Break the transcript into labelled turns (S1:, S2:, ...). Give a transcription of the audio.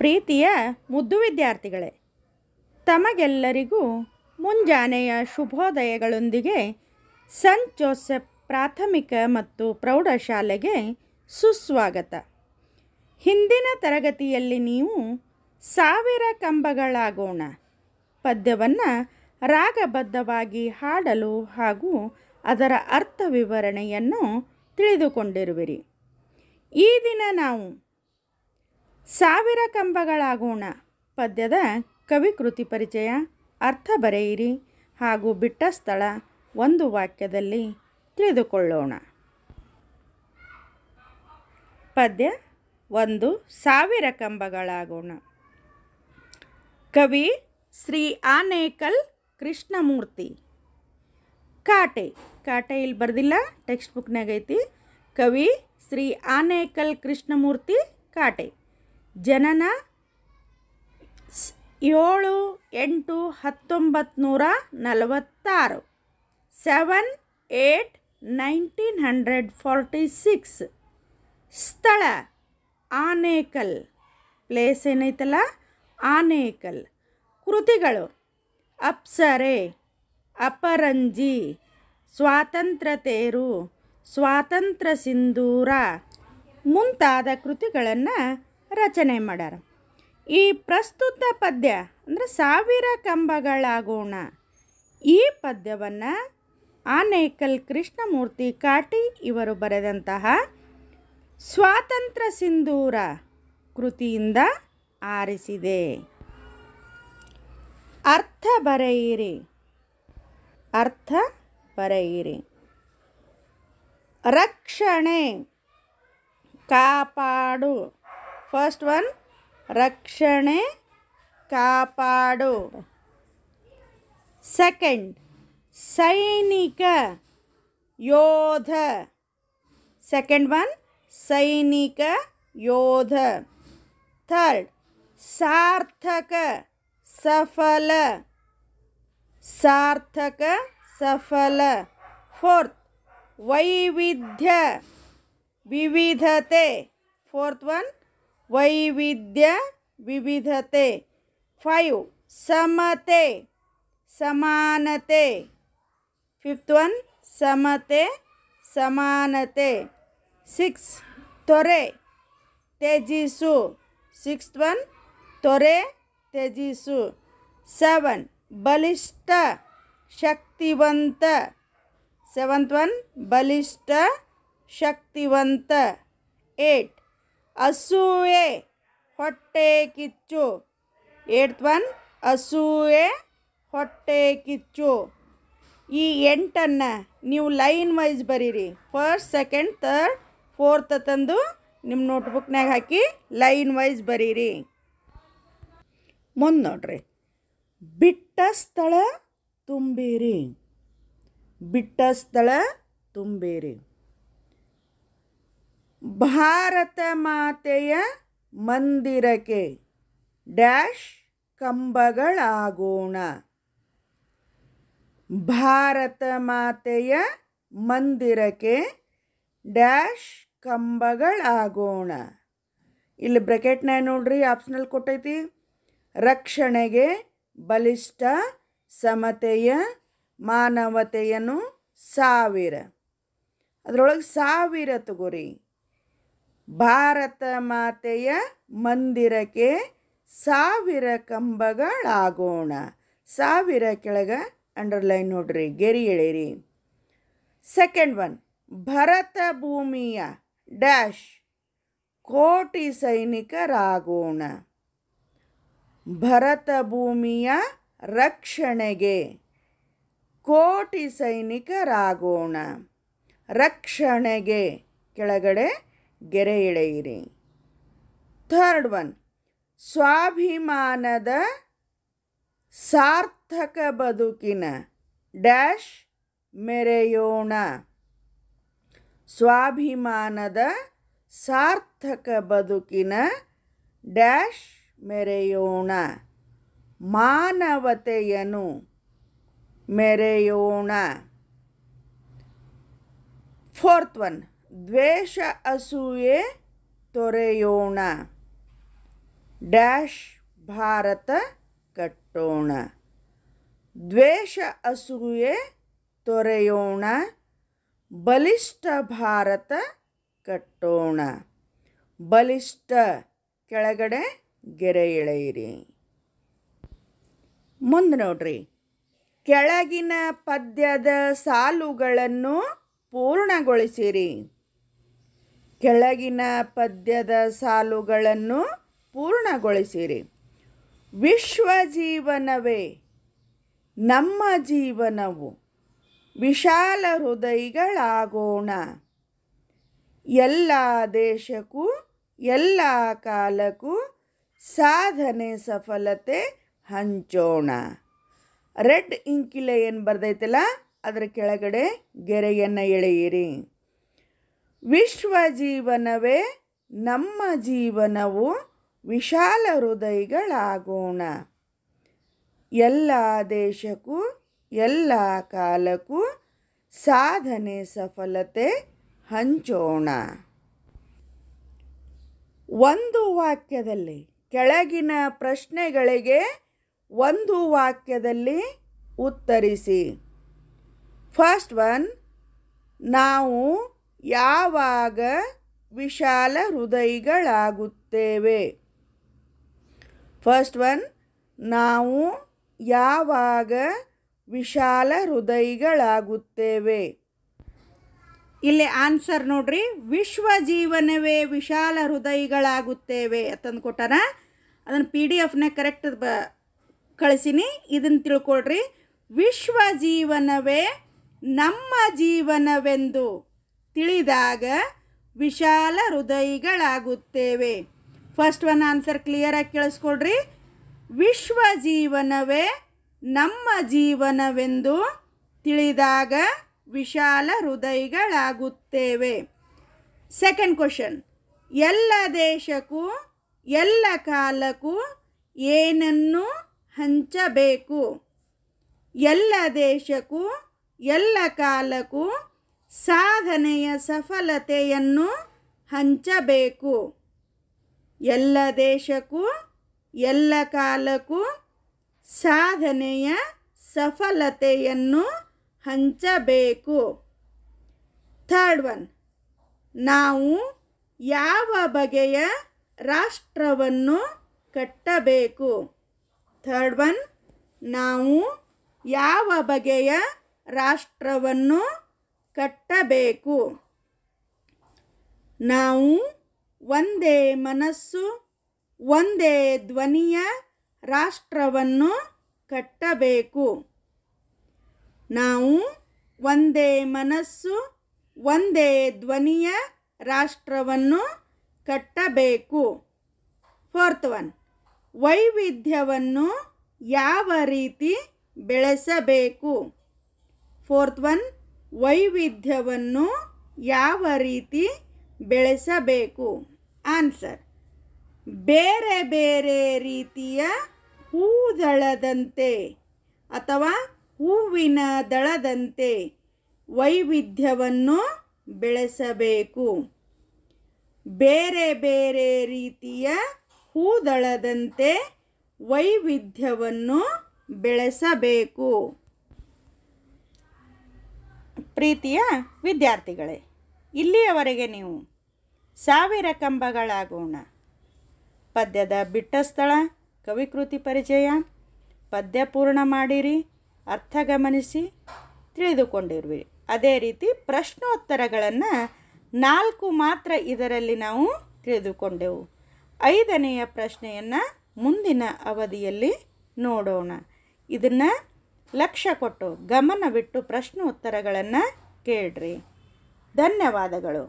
S1: ಪ್ರೀತಿಯ ಮುದ್ದು ವಿದ್ಯಾರ್ಥಿಗಳೇ ತಮಗೆಲ್ಲರಿಗೂ ಮುಂಜಾನೆಯ ಶುಭೋದಯಗಳೊಂದಿಗೆ ಸಂತ್ ಜೋಸೆಫ್ ಪ್ರಾಥಮಿಕ ಮತ್ತು ಪ್ರೌಢಶಾಲೆಗೆ ಸುಸ್ವಾಗತ ಹಿಂದಿನ ತರಗತಿಯಲ್ಲಿ ನೀವು ಸಾವಿರ ಕಂಬಗಳಾಗೋಣ ಪದ್ಯವನ್ನು ರಾಗಬದ್ಧವಾಗಿ ಹಾಡಲು ಹಾಗೂ ಅದರ ಅರ್ಥ ವಿವರಣೆಯನ್ನು ತಿಳಿದುಕೊಂಡಿರುವಿರಿ ಈ ದಿನ ನಾವು ಸಾವಿರ ಕಂಬಗಳಾಗೋಣ ಪದ್ಯದ ಕವಿ ಕೃತಿ ಪರಿಚಯ ಅರ್ಥ ಬರೆಯಿರಿ ಹಾಗೂ ಬಿಟ್ಟ ಸ್ಥಳ ಒಂದು ವಾಕ್ಯದಲ್ಲಿ ತಿಳಿದುಕೊಳ್ಳೋಣ ಪದ್ಯ ಒಂದು ಸಾವಿರ ಕಂಬಗಳಾಗೋಣ ಕವಿ ಶ್ರೀ ಆನೇಕಲ್ ಕೃಷ್ಣಮೂರ್ತಿ ಕಾಟೆ ಕಾಟೆ ಇಲ್ಲಿ ಬರೆದಿಲ್ಲ ಟೆಕ್ಸ್ಟ್ ಬುಕ್ನಾಗೈತಿ ಕವಿ ಶ್ರೀ ಆನೇಕಲ್ ಕೃಷ್ಣಮೂರ್ತಿ ಕಾಟೆ ಜನನ ಏಳು ಎಂಟು ಹತ್ತೊಂಬತ್ತು ನೂರ ನಲವತ್ತಾರು seven eight nineteen hundred forty six ಸ್ಥಳ ಆನೇಕಲ್ ಪ್ಲೇಸ್ ಏನೈತಲ್ಲ ಆನೇಕಲ್ ಕೃತಿಗಳು ಅಪ್ಸರೆ ಅಪರಂಜಿ ಸ್ವಾತಂತ್ರ್ಯ ತೇರು ಸ್ವಾತಂತ್ರ್ಯ ಸಿಂಧೂರ ಮುಂತಾದ ಕೃತಿಗಳನ್ನು ರಚನೆ ಮಾಡ್ಯಾರ ಈ ಪ್ರಸ್ತುತ ಪದ್ಯ ಅಂದರೆ ಸಾವಿರ ಕಂಬಗಳಾಗೋಣ ಈ ಪದ್ಯವನ್ನು ಆನೇಕಲ್ ಕೃಷ್ಣಮೂರ್ತಿ ಕಾಟಿ ಇವರು ಬರೆದಂತಹ ಸ್ವಾತಂತ್ರ್ಯ ಸಿಂಧೂರ ಕೃತಿಯಿಂದ ಆರಿಸಿದೆ ಅರ್ಥ ಬರೆಯಿರಿ ಅರ್ಥ ಬರೆಯಿರಿ ರಕ್ಷಣೆ ಕಾಪಾಡು फर्स्ट वन रक्षण कापाड़ सेकंड सैनिक योध सेकंड वन सैनिक योध थर्ड सार्थक सफल सार्थक सफल फोर्थ वैविध्य विविधते फोर्थ वन വൈവിധ്യ विविधते 5สมเท සමා น తే 5th one สมเท සමා น తే 6 তরে তেজিসু 6th one তরে তেজিসু 7 బలిష్ట శక్తివంତ 7th one బలిష్ట శక్తివంତ 8 ಅಸೂಯೆ ಹೊಟ್ಟೆ ಕಿಚ್ಚು ಏಟ್ ಒನ್ ಅಸೂಯೆ ಹೊಟ್ಟೆ ಕಿಚ್ಚು ಈ ಎಂಟನ್ನು ನೀವು ಲೈನ್ ವೈಸ್ ಬರೀರಿ ಫಸ್ಟ್ ಸೆಕೆಂಡ್ ತರ್ಡ್ ಫೋರ್ತ್ ತಂದು ನಿಮ್ಮ ನೋಟ್ಬುಕ್ನಾಗ ಹಾಕಿ ಲೈನ್ ವೈಸ್ ಬರೀರಿ ಮುಂದೆ ನೋಡ್ರಿ ಬಿಟ್ಟ ಸ್ಥಳ ತುಂಬಿರಿ ಬಿಟ್ಟ ಸ್ಥಳ ತುಂಬಿರಿ ಭಾರತ ಮಾತೆಯ ಮಂದಿರಕ್ಕೆ ಡ್ಯಾಶ್ ಕಂಬಗಳಾಗೋಣ ಭಾರತ ಮಾತೆಯ ಮಂದಿರಕ್ಕೆ ಡ್ಯಾಶ್ ಕಂಬಗಳಾಗೋಣ ಇಲ್ಲಿ ಬ್ರಕೆಟ್ನ ನೋಡ್ರಿ ಆಪ್ಷನಲ್ ಕೊಟ್ಟೈತಿ ರಕ್ಷಣೆಗೆ ಬಲಿಷ್ಠ ಸಮತೆಯ ಮಾನವತೆಯನ್ನು ಸಾವಿರ ಅದರೊಳಗೆ ಸಾವಿರ ತಗೋರಿ ಭಾರತ ಮಾತೆಯ ಮಂದಿರಕ್ಕೆ ಸಾವಿರ ಕಂಬಗಳಾಗೋಣ ಸಾವಿರ ಕೆಳಗ ಅಂಡರ್ಲೈನ್ ನೋಡ್ರಿ ಗೆರಿ ಎಳೆಯಿರಿ ಸೆಕೆಂಡ್ ಒನ್ ಭರತ ಭೂಮಿಯ ಡ್ಯಾಶ್ ಕೋಟಿ ಸೈನಿಕರಾಗೋಣ ಭರತ ಭೂಮಿಯ ರಕ್ಷಣೆಗೆ ಕೋಟಿ ಸೈನಿಕರಾಗೋಣ ರಕ್ಷಣೆಗೆ ಕೆಳಗಡೆ ಗೆರೆ ಎಳೆಯಿರಿ ಥರ್ಡ್ ಒನ್ ಸ್ವಾಭಿಮಾನದ ಸಾರ್ಥಕ ಬದುಕಿನ ಡ್ಯಾಶ್ ಮೆರೆಯೋಣ ಸ್ವಾಭಿಮಾನದ ಸಾರ್ಥಕ ಬದುಕಿನ ಡ್ಯಾಶ್ ಮೆರೆಯೋಣ ಮಾನವತೆಯನ್ನು ಮೆರೆಯೋಣ ಫೋರ್ತ್ ಒನ್ ದ್ವೇಷ ಅಸೂಯೆ ತೊರೆಯೋಣ ಡ್ಯಾಶ್ ಭಾರತ ಕಟ್ಟೋಣ ದ್ವೇಷ ಅಸೂಯೆ ತೊರೆಯೋಣ ಬಲಿಷ್ಠ ಭಾರತ ಕಟ್ಟೋಣ ಬಲಿಷ್ಠ ಕೆಳಗಡೆ ಗೆರೆ ಎಳೆಯಿರಿ ಮುಂದೆ ನೋಡ್ರಿ ಕೆಳಗಿನ ಪದ್ಯದ ಸಾಲುಗಳನ್ನು ಪೂರ್ಣಗೊಳಿಸಿರಿ ಕೆಳಗಿನ ಪದ್ಯದ ಸಾಲುಗಳನ್ನು ಪೂರ್ಣಗೊಳಿಸಿರಿ ವಿಶ್ವ ಜೀವನವೇ ನಮ್ಮ ಜೀವನವು ವಿಶಾಲ ಹೃದಯಗಳಾಗೋಣ ಎಲ್ಲ ದೇಶಕ್ಕೂ ಎಲ್ಲ ಕಾಲಕ್ಕೂ ಸಾಧನೆ ಸಫಲತೆ ಹಂಚೋಣ ರೆಡ್ ಇಂಕಿಲೆ ಏನು ಬರ್ದೈತಲ್ಲ ಅದರ ಕೆಳಗಡೆ ಗೆರೆಯನ್ನು ಎಳೆಯಿರಿ ವಿಶ್ವ ಜೀವನವೇ ನಮ್ಮ ಜೀವನವು ವಿಶಾಲ ಹೃದಯಗಳಾಗೋಣ ಎಲ್ಲ ದೇಶಕ್ಕೂ ಎಲ್ಲ ಕಾಲಕ್ಕೂ ಸಾಧನೆ ಸಫಲತೆ ಹಂಚೋಣ ಒಂದು ವಾಕ್ಯದಲ್ಲಿ ಕೆಳಗಿನ ಪ್ರಶ್ನೆಗಳಿಗೆ ಒಂದು ವಾಕ್ಯದಲ್ಲಿ ಉತ್ತರಿಸಿ ಫಸ್ಟ್ ಒನ್ ನಾವು ಯಾವಾಗ ವಿಶಾಲ ಹೃದಯಗಳಾಗುತ್ತೇವೆ ಫಸ್ಟ್ ಒನ್ ನಾವು ಯಾವಾಗ ವಿಶಾಲ ಹೃದಯಗಳಾಗುತ್ತೇವೆ ಇಲ್ಲಿ ಆನ್ಸರ್ ನೋಡ್ರಿ ವಿಶ್ವ ಜೀವನವೇ ವಿಶಾಲ ಹೃದಯಗಳಾಗುತ್ತೇವೆ ಅಂತಂದು ಕೊಟ್ಟಾರ ಅದನ್ನು ಪಿ ಡಿ ಎಫ್ನ ಕರೆಕ್ಟ್ ಬ ಕಳಿಸೀನಿ ಇದನ್ನು ತಿಳ್ಕೊಳ್ರಿ ವಿಶ್ವ ಜೀವನವೇ ನಮ್ಮ ಜೀವನವೆಂದು ತಿಳಿದಾಗ ವಿಶಾಲ ಹೃದಯಗಳಾಗುತ್ತೇವೆ ಫಸ್ಟ್ ಒನ್ ಆನ್ಸರ್ ಕ್ಲಿಯರಾಗಿ ಕೇಳಿಸ್ಕೊಡ್ರಿ ವಿಶ್ವ ಜೀವನವೇ ನಮ್ಮ ಜೀವನವೆಂದು ತಿಳಿದಾಗ ವಿಶಾಲ ಹೃದಯಗಳಾಗುತ್ತೇವೆ ಸೆಕೆಂಡ್ ಕ್ವಶನ್ ಎಲ್ಲ ದೇಶಕ್ಕೂ ಎಲ್ಲ ಕಾಲಕ್ಕೂ ಏನನ್ನು ಹಂಚಬೇಕು ಎಲ್ಲ ದೇಶಕ್ಕೂ ಎಲ್ಲ ಕಾಲಕ್ಕೂ ಸಾಧನೆಯ ಸಫಲತೆಯನ್ನು ಹಂಚಬೇಕು ಎಲ್ಲ ದೇಶಕ್ಕೂ ಎಲ್ಲ ಕಾಲಕ್ಕೂ ಸಾಧನೆಯ ಸಫಲತೆಯನ್ನು ಹಂಚಬೇಕು ಥರ್ಡ್ ಒನ್ ನಾವು ಯಾವ ಬಗೆಯ ರಾಷ್ಟ್ರವನ್ನು ಕಟ್ಟಬೇಕು ಥರ್ಡ್ ಒನ್ ನಾವು ಯಾವ ಬಗೆಯ ರಾಷ್ಟ್ರವನ್ನು ಕಟ್ಟಬೇಕು ನಾವು ಒಂದೇ ಮನಸ್ಸು ಒಂದೇ ಧ್ವನಿಯ ರಾಷ್ಟ್ರವನ್ನು ಕಟ್ಟಬೇಕು ನಾವು ಒಂದೇ ಮನಸ್ಸು ಒಂದೇ ಧ್ವನಿಯ ರಾಷ್ಟ್ರವನ್ನು ಕಟ್ಟಬೇಕು ಫೋರ್ತ್ ಒನ್ ವೈವಿಧ್ಯವನ್ನು ಯಾವ ರೀತಿ ಬೆಳೆಸಬೇಕು ಫೋರ್ತ್ ಒನ್ ವೈವಿಧ್ಯವನ್ನು ಯಾವ ರೀತಿ ಬೆಳೆಸಬೇಕು ಆನ್ಸರ್ ಬೇರೆ ಬೇರೆ ರೀತಿಯ ಹೂದಳದಂತೆ ಅಥವಾ ಹೂವಿನ ದಳದಂತೆ ವೈವಿಧ್ಯವನ್ನು ಬೆಳೆಸಬೇಕು ಬೇರೆ ಬೇರೆ ರೀತಿಯ ಹೂದಳದಂತೆ ವೈವಿಧ್ಯವನ್ನು ಬೆಳೆಸಬೇಕು ಪ್ರೀತಿಯ ವಿದ್ಯಾರ್ಥಿಗಳೇ ಇಲ್ಲಿಯವರೆಗೆ ನೀವು ಸಾವಿರ ಕಂಬಗಳಾಗೋಣ ಪದ್ಯದ ಬಿಟ್ಟ ಸ್ಥಳ ಕವಿಕೃತಿ ಪರಿಚಯ ಪದ್ಯ ಪೂರ್ಣ ಮಾಡಿರಿ ಅರ್ಥ ಗಮನಿಸಿ ತಿಳಿದುಕೊಂಡಿರುವಿರಿ ಅದೇ ರೀತಿ ಪ್ರಶ್ನೋತ್ತರಗಳನ್ನು ನಾಲ್ಕು ಮಾತ್ರ ಇದರಲ್ಲಿ ನಾವು ತಿಳಿದುಕೊಂಡೆವು ಐದನೆಯ ಪ್ರಶ್ನೆಯನ್ನು ಮುಂದಿನ ಅವಧಿಯಲ್ಲಿ ನೋಡೋಣ ಇದನ್ನು ಲಕ್ಷ್ಯ ಕೊಟ್ಟು ಗಮನ ಬಿಟ್ಟು ಪ್ರಶ್ನೋತ್ತರಗಳನ್ನು ಕೇಳ್ರಿ ಧನ್ಯವಾದಗಳು